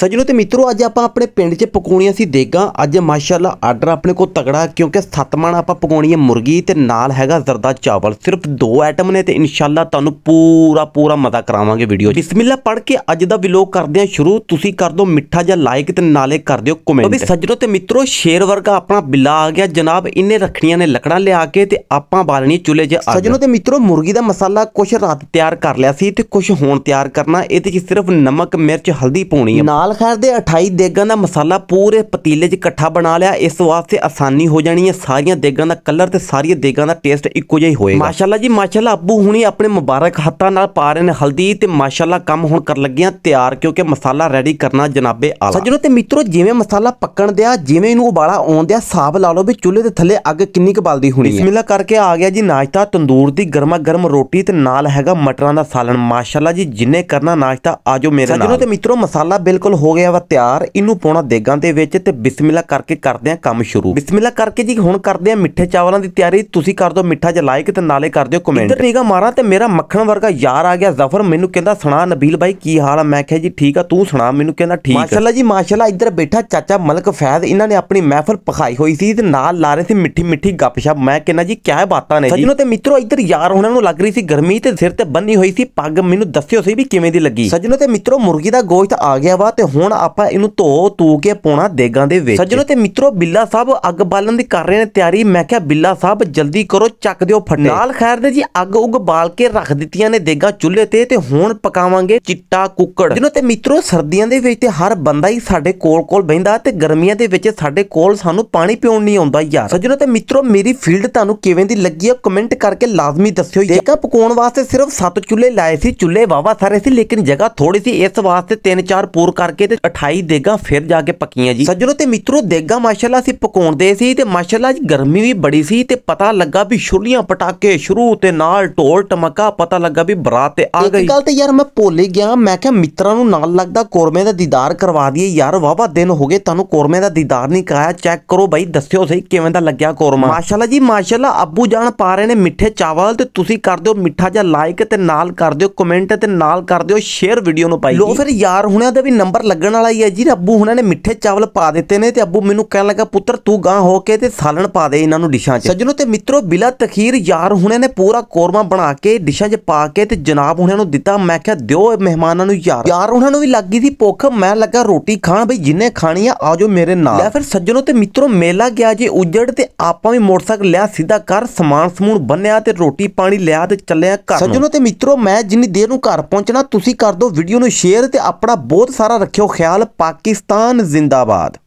ਸਜਣੋ ਤੇ ਮਿੱਤਰੋ ਅੱਜ ਆਪਾਂ ਆਪਣੇ ਪਿੰਡ 'ਚ ਪਕਾਉਣੀਆਂ ਸੀ ਦੇਗਾ ਅੱਜ ਮਾਸ਼ਾਅੱਲਾ ਆਰਡਰ ਆਪਣੇ ਕੋਲ ਤਗੜਾ ਕਿਉਂਕਿ ਸਤਮਣ ਆਪਾਂ ਪਕਾਉਣੀ ਹੈ ਮੁਰਗੀ ਤੇ ਨਾਲ ਹੈਗਾ ਜ਼ਰਦਾ ਚਾਵਲ ਸਿਰਫ ਦੋ ਆਈਟਮ ਨੇ ਤੇ ਇਨਸ਼ਾਅੱਲਾ ਤੁਹਾਨੂੰ ਪੂਰਾ ਪੂਰਾ ਮਜ਼ਾ ਕਰਾਵਾਂਗੇ ਵੀਡੀਓ 'ਚ ਬਿਸਮਿਲ੍ਲਾ ਪੜ ਕੇ ਅੱਜ ਦਾ ਵਲੌਗ ਕਰਦੇ ਹਾਂ ਸ਼ੁਰੂ ਤੁਸੀਂ ਕਰ ਦਿਓ ਮਿੱਠਾ ਜਿਹਾ ਲਾਈਕ ਤੇ ਨਾਲੇ ਕਰ ਦਿਓ ਕਮੈਂਟ ਵੀ ਸਜਣੋ ਤੇ ਮਿੱਤਰੋ ਸ਼ੇਰ ਵਰਗਾ ਆਪਣਾ ਬਿੱਲਾ ਆ ਗਿਆ ਜਨਾਬ ਇਹਨੇ ਰੱਖਣੀਆਂ ਨੇ ਲੱਕੜਾਂ ਲਿਆ ਕੇ ਤੇ ਆਪਾਂ ਬਾਲਣੀ ਚੁੱਲ੍ਹੇ 'ਚ ਸਜਣੋ ਤੇ ਮਿੱਤਰੋ ਮੁਰਗੀ ਦਾ ਮਸਾਲਾ ਕੁਝ ਰਾਤ ਤਿਆਰ ਕਰ ਲਿਆ ਸੀ ਤੇ ਕੁਝ ਹੁਣ ਤਿਆਰ ਕਰਨਾ ਇਹਦੇ 'ਚ ਸਿਰਫ ਨਮਕ ਮਿਰਚ ਹਲਦੀ ਪਾਉਣੀ ਆ ਲਾਲ ਖੈਰ ਦੇ 28 ਦੇਗਾਂ ਦਾ ਮਸਾਲਾ ਪੂਰੇ ਪਤੀਲੇ 'ਚ ਇਕੱਠਾ ਬਣਾ ਲਿਆ ਇਸ ਵਾਸਤੇ ਆਸਾਨੀ ਹੋ ਜਾਣੀ ਹੈ ਸਾਰੀਆਂ ਦੇਗਾਂ ਦਾ ਕਲਰ ਤੇ ਸਾਰੀਆਂ ਦੇਗਾਂ ਦਾ ਟੇਸਟ ਇੱਕੋ ਜਿਹਾ ਹੀ ਹੋਏਗਾ ਮਾਸ਼ਾਅੱਲਾ ਜੀ ਮਾਸ਼ਾਅੱਲਾ ਅੱਬੂ ਹੁਣੀ ਆਪਣੇ ਮੁਬਾਰਕ ਹੱਥਾਂ ਨਾਲ ਪਾ ਰਹੇ ਨੇ ਹਲਦੀ ਤੇ ਮਾਸ਼ਾਅੱਲਾ ਕੰਮ ਹੁਣ ਕਰਨ ਲੱਗਿਆ ਤਿਆਰ ਕਿਉਂਕਿ ਮਸਾਲਾ ਰੈਡੀ ਕਰਨਾ ਜਨਾਬੇ ਆਲਾ ਸੱਜਣੋ ਤੇ ਮਿੱਤਰੋ ਜਿਵੇਂ ਮਸਾਲਾ ਪੱਕਣ ਦਿਆ ਜਿਵੇਂ ਇਹਨੂੰ ਉਬਾਲਾ ਆਉਣ ਦਿਆ ਸਾਬ ਲਾ ਲਓ ਵੀ ਚੁੱਲ੍ਹੇ ਦੇ ਥੱਲੇ ਅੱਗ ਕਿੰਨੀ ਕੁ ਬਲਦੀ ਹੋਣੀ ਹੈ ਬਿਸਮਿਲ੍ਲਾ ਕਰਕੇ ਆ ਗਿਆ ਜੀ ਨਾਸ਼ਤਾ ਤੰਦੂਰ ਦੀ ਗਰਮਾ ਗਰਮ ਰੋਟੀ ਤੇ ਨਾਲ ਹੈਗਾ ਮਟਰਾਂ ਦਾ ਸਾਲਣ ਮਾਸ਼ਾਅੱਲਾ ਜੀ ਜਿੰਨੇ ਕਰਨਾ ਨਾਸ਼ਤਾ ਆਜੋ ਮੇਰੇ ਨਾਲ ਸੱਜਣੋ ਤੇ ਮਿੱਤਰੋ ਮਸਾਲਾ ਬਿਲਕੁਲ ਹੋ ਗਿਆ ਵਾ ਤਿਆਰ ਇਹਨੂੰ ਪਾਉਣਾ ਦੇਗਾਂ ਦੇ ਵਿੱਚ ਤੇ ਬਿਸਮਿਲ੍ਲਾ ਕਰਕੇ ਕਰਦੇ ਆ ਕੰਮ ਸ਼ੁਰੂ ਬਿਸਮਿਲ੍ਲਾ ਕਰਕੇ ਜੀ ਹੁਣ ਕਰਦੇ ਆ ਮਿੱਠੇ ਚਾਵਲਾਂ ਦੀ ਤਿਆਰੀ ਤੁਸੀਂ ਕਰ ਦਿਓ ਮਿੱਠਾ ਜਿਹਾ ਲਾਈਕ ਤੇ ਨਾਲੇ ਕਰ ਦਿਓ ਕਮੈਂਟ ਇੱਧਰ ਨੀਗਾ ਮਾਰਾ ਤੇ ਮੇਰਾ ਮੱਖਣ ਵਰਗਾ ਯਾਰ ਆ ਗਿਆ ਜ਼ਫਰ ਮੈਨੂੰ ਕਹਿੰਦਾ ਸੁਣਾ ਨਬੀਲ ਬਾਈ ਕੀ ਹਾਲ ਆ ਮੈਂ ਕਿਹਾ ਜੀ ਠੀਕ ਆ ਤੂੰ ਸੁਣਾ ਮੈਨੂੰ ਕਹਿੰਦਾ ਠੀਕ ਮਾਸ਼ਾਅੱਲਾ ਜੀ ਮਾਸ਼ਾਅੱਲਾ ਇੱਧਰ ਬੈਠਾ ਚਾਚਾ ਮਲਕ ਫੈਜ਼ ਇਹਨਾਂ ਨੇ ਆਪਣੀ ਮਹਿਫਲ ਪਖਾਈ ਹੋਈ ਸੀ ਤੇ ਨਾਲ ਲਾ ਰਹੇ ਸੀ ਮਿੱਠੀ ਮਿੱਠੀ ਗੱਪਸ਼ਪ ਮੈਂ ਕਹਿੰਦਾ ਜੀ ਕਿਆ ਬਾਤਾਂ ਨੇ ਜੀ ਸਜਣੋ ਤੇ ਮਿੱਤਰੋ ਇੱਧਰ ਯਾਰ ਉਹਨਾਂ ਨੂੰ ਲੱਗ ਰਹੀ ਸੀ ਗਰਮੀ ਤੇ ਸਿਰ ਤੇ ਬੰਨੀ ਹੋਈ ਸੀ ਪੱਗ ਮੈਨੂੰ ਦੱਸਿਓ ਸਹੀ ਵੀ ਕਿਵੇਂ ਦੀ ਲੱਗੀ ਸਜਣੋ ਤੇ ਮਿੱਤਰੋ ਮੁਰਗੀ ਦਾ ਗੋਸ਼ਤ ਆ ਗਿਆ ਵਾ ਤੇ ਹੁਣ ਆਪਾਂ ਇਹਨੂੰ ਧੋ ਤੂ ਕੇ ਪੋਣਾ ਦੇਗਾ ਦੇ ਵਿੱਚ ਸੱਜਣੋ ਤੇ ਮਿੱਤਰੋ ਬਿੱਲਾ ਸਾਹਿਬ ਅੱਗ ਬਾਲਣ ਦੀ ਕਰ ਰਹੇ ਨੇ ਤਿਆਰੀ ਮੈਂ ਕਿਹਾ ਬਿੱਲਾ ਸਾਹਿਬ ਜਲਦੀ ਕਰੋ ਚੱਕ ਦਿਓ ਫਟੇ ਨਾਲ ਖੈਰ ਦੇ ਜੀ ਅੱਗ ਉਗ ਬਾਲ ਕੇ ਰੱਖ ਦਿੱਤੀਆਂ ਨੇ ਦੇਗਾ ਚੁੱਲ੍ਹੇ ਤੇ ਤੇ ਹੁਣ ਪਕਾਵਾਂਗੇ ਚਿੱਟਾ ਕੁੱਕੜ ਜਿਨੋ ਤੇ ਮਿੱਤਰੋ ਸਰਦੀਆਂ ਦੇ ਵਿੱਚ ਤੇ ਹਰ ਬੰਦਾ ਹੀ ਸਾਡੇ ਕੋਲ ਕੋਲ ਬੈਂਦਾ ਤੇ ਗਰਮੀਆਂ ਦੇ ਵਿੱਚ ਸਾਡੇ ਕੋਲ ਸਾਨੂੰ ਪਾਣੀ ਪੀਉਣ ਨਹੀਂ ਆਉਂਦਾ ਯਾਰ ਸੱਜਣੋ ਤੇ ਮਿੱਤਰੋ ਮੇਰੀ ਫੀਲਡ ਤੁਹਾਨੂੰ ਕਿਵੇਂ ਦੀ ਲੱਗੀ ਹੈ ਕਮੈਂਟ ਕਰਕੇ ਲਾਜ਼ਮੀ ਦੱਸਿਓ ਦੇਗਾ ਪਕਾਉਣ ਵਾਸਤੇ ਸਿਰਫ 7 ਚੁੱਲ੍ਹੇ ਲਾਏ ਸੀ ਚੁੱਲ੍ਹੇ ਵਾਵਾ ਸਾਰੇ ਸੀ ਲੇਕਿਨ ਜਗ੍ਹਾ ਥੋੜੀ ਸੀ ਇਸ ਵਾਸਤੇ 3-4 ਪੂਰ ਕਰ ਕੇ ਤੇ 28 ਦੇਗਾ ਫਿਰ ਜਾ ਕੇ ਪੱਕੀਆਂ ਜੀ ਸੱਜਣੋ ਤੇ ਮਿੱਤਰੋ ਦੇਗਾ ਮਾਸ਼ਾਅੱਲਾ ਅਸੀਂ ਪਕਾਉਂਦੇ ਸੀ ਤੇ ਮਾਸ਼ਾਅੱਲਾ ਜੀ ਗਰਮੀ ਵੀ ਬੜੀ ਸੀ ਤੇ ਪਤਾ ਲੱਗਾ ਵੀ ਛੁਰਲੀਆਂ ਪਟਾਕੇ ਸ਼ੁਰੂ ਤੇ ਨਾਲ ਢੋਲ ਟਮਕਾ ਪਤਾ ਲੱਗਾ ਵੀ ਬਰਾਤ ਤੇ ਆ ਗਈ ਇੱਕ ਗੱਲ ਤੇ ਯਾਰ ਮੈਂ ਭੁੱਲ ਗਿਆ ਮੈਂ ਕਿਹਾ ਮਿੱਤਰਾਂ ਨੂੰ ਨਾਲ ਲੱਗਦਾ ਕੋਰਮੇ ਦਾ ਦੀਦਾਰ ਕਰਵਾ ਦਈਏ ਯਾਰ ਵਾਵਾ ਦਿਨ ਹੋ ਗਏ ਤੁਹਾਨੂੰ ਕੋਰਮੇ ਦਾ ਦੀਦਾਰ ਨਹੀਂ ਕਰਾਇਆ ਚੈੱਕ ਕਰੋ ਬਾਈ ਦੱਸਿਓ ਸਹੀ ਕਿਵੇਂ ਦਾ ਲੱਗਿਆ ਕੋਰਮਾ ਮਾਸ਼ਾਅੱਲਾ ਜੀ ਮਾਸ਼ਾਅੱਲਾ ਅੱਬੂ ਜਾਨ ਪਾ ਰਹੇ ਨੇ ਮਿੱਠੇ ਚਾਵਲ ਤੇ ਤੁਸੀਂ ਕਰ ਦਿਓ ਮਿੱਠਾ ਜਿਹਾ ਲਾਈਕ ਤੇ ਨਾਲ ਕਰ ਦਿਓ ਕਮੈਂਟ ਤੇ ਨਾਲ ਕਰ ਦਿਓ ਸ਼ੇਅਰ ਵੀਡੀਓ ਨੂੰ ਪਾਈ ਲੋ ਫਿਰ ਯਾਰ ਹੁਣਿਆਂ ਦਾ ਵੀ ਨੰਬਰ ਲੱਗਣ ਵਾਲਾ ਹੀ ਹੈ ਜੀ ਅੱਬੂ ਹੁਣਾਂ ਨੇ ਮਿੱਠੇ ਚਾਵਲ ਪਾ ਦਿੱਤੇ ਨੇ ਤੇ ਅੱਬੂ ਮੈਨੂੰ ਕਹਿਣ ਲੱਗਾ ਪੁੱਤਰ ਤੂੰ ਗਾਂ ਹੋ ਕੇ ਤੇ ਸਾਲਣ ਪਾ ਦੇ ਇਹਨਾਂ ਨੂੰ ਡਿਸ਼ਾਂ 'ਚ ਸੱਜਣੋ ਤੇ ਮਿੱਤਰੋ ਬਿਲਾ ਤਖੀਰ ਯਾਰ ਹੁਣਾਂ ਨੇ ਪੂਰਾ ਕੋਰਮਾ ਬਣਾ ਕੇ ਡਿਸ਼ਾਂ 'ਚ ਪਾ ਕੇ ਤੇ ਜਨਾਬ ਹੁਣਾਂ ਨੂੰ ਦਿੱਤਾ ਮੈਂ ਕਿਹਾ ਦਿਓ ਮਹਿਮਾਨਾਂ ਨੂੰ ਯਾਰ ਯਾਰ ਉਹਨਾਂ ਨੂੰ ਵੀ ਲੱਗ ਗਈ ਸੀ ਭੁੱਖ ਮੈਂ ਲੱਗਾ ਰੋਟੀ ਖਾਣ ਬਈ ਜਿੰਨੇ ਖਾਣੀ ਆ ਆਜੋ ਮੇਰੇ ਨਾਲ ਲੈ ਫਿਰ ਸੱਜਣੋ ਤੇ ਮਿੱਤਰੋ ਮੇਲਾ ਗਿਆ ਜੀ ਉਜੜ ਤੇ ਆਪਾਂ ਵੀ ਮੋਟਰਸਾਈਕਲ ਲਿਆ ਸਿੱਧਾ ਕਰ ਸਮਾਨ ਸਮੂਣ ਬੰਨਿਆ ਤੇ ਰੋਟੀ ਪਾਣੀ ਲਿਆ ਤੇ ਚੱਲਿਆ ਘਰ ਸੱਜਣੋ ਤੇ ਮਿੱਤਰੋ ਮੈਂ ਜਿੰਨੀ ਦੇਰ ਨੂੰ ਘਰ ਪਹੁੰਚਣਾ ਤੁਸੀਂ ਕਰ ਦਿਓ ਵੀਡੀਓ ਨੂੰ ਸ਼ੇਅਰ ਤੇ ਆਪਣਾ ਬਹੁਤ ਸਾਰਾ ਰੱਖਿਓ ਖਿਆਲ ਪਾਕਿਸਤਾਨ ਜ਼ਿੰਦਾਬਾਦ